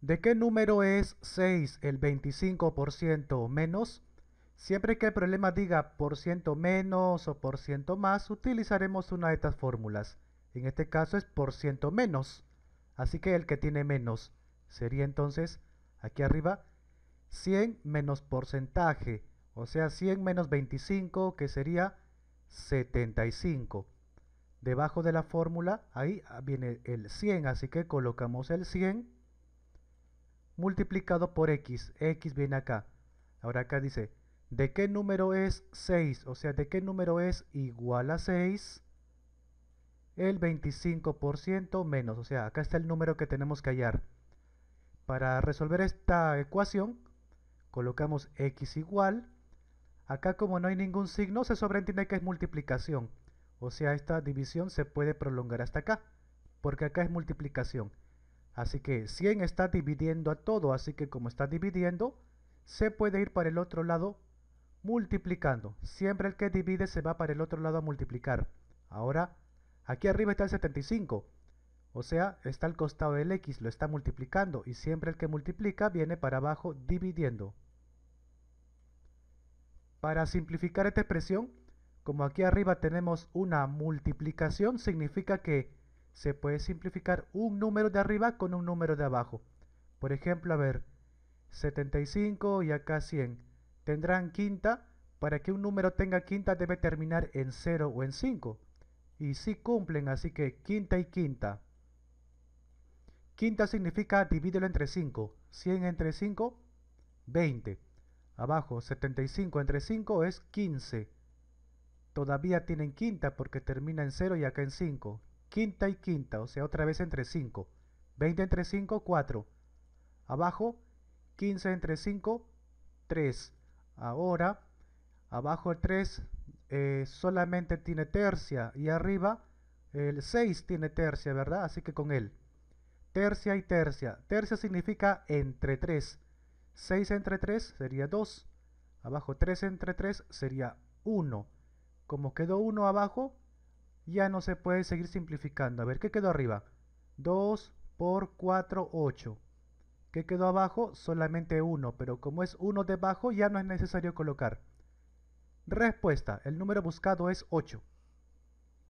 ¿De qué número es 6 el 25% o menos? Siempre que el problema diga por ciento menos o por ciento más, utilizaremos una de estas fórmulas. En este caso es por ciento menos. Así que el que tiene menos sería entonces, aquí arriba, 100 menos porcentaje. O sea, 100 menos 25, que sería 75. Debajo de la fórmula, ahí ah, viene el 100, así que colocamos el 100 multiplicado por x. x viene acá. Ahora acá dice, ¿de qué número es 6? O sea, ¿de qué número es igual a 6? El 25% menos. O sea, acá está el número que tenemos que hallar. Para resolver esta ecuación, colocamos x igual. Acá como no hay ningún signo, se sobreentiende que es multiplicación. O sea, esta división se puede prolongar hasta acá, porque acá es multiplicación. Así que 100 está dividiendo a todo, así que como está dividiendo, se puede ir para el otro lado multiplicando. Siempre el que divide se va para el otro lado a multiplicar. Ahora, aquí arriba está el 75, o sea, está al costado del x, lo está multiplicando, y siempre el que multiplica viene para abajo dividiendo. Para simplificar esta expresión, como aquí arriba tenemos una multiplicación, significa que se puede simplificar un número de arriba con un número de abajo. Por ejemplo, a ver, 75 y acá 100. Tendrán quinta. Para que un número tenga quinta debe terminar en 0 o en 5. Y sí cumplen, así que quinta y quinta. Quinta significa divídelo entre 5. 100 entre 5, 20. Abajo, 75 entre 5 es 15. Todavía tienen quinta porque termina en 0 y acá en 5 quinta y quinta, o sea, otra vez entre 5. 20 entre 5, 4. Abajo, 15 entre 5, 3. Ahora, abajo el 3 eh, solamente tiene tercia y arriba el 6 tiene tercia, ¿verdad? Así que con él. Tercia y tercia. Tercia significa entre 3. 6 entre 3 sería 2. Abajo 3 entre 3 sería 1. Como quedó 1 abajo, ya no se puede seguir simplificando. A ver, ¿qué quedó arriba? 2 por 4, 8. ¿Qué quedó abajo? Solamente 1, pero como es 1 debajo ya no es necesario colocar. Respuesta, el número buscado es 8.